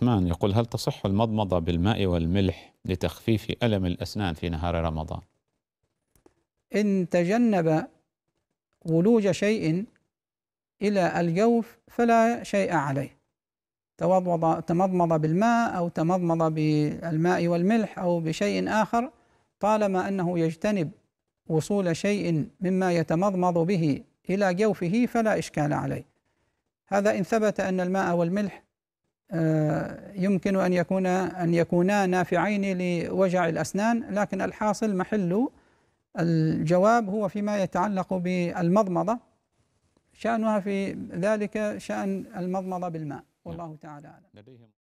عثمان يقول هل تصح المضمضة بالماء والملح لتخفيف ألم الأسنان في نهار رمضان إن تجنب ولوج شيء إلى الجوف فلا شيء عليه توضض تمضمض بالماء أو تمضمض بالماء والملح أو بشيء آخر طالما أنه يجتنب وصول شيء مما يتمضمض به إلى جوفه فلا إشكال عليه هذا إن ثبت أن الماء والملح آه، يمكن أن يكون أن يكونا نافعين لوجع الأسنان لكن الحاصل محل الجواب هو فيما يتعلق بالمضمضة شأنها في ذلك شأن المضمضة بالماء نعم. والله تعالى أعلم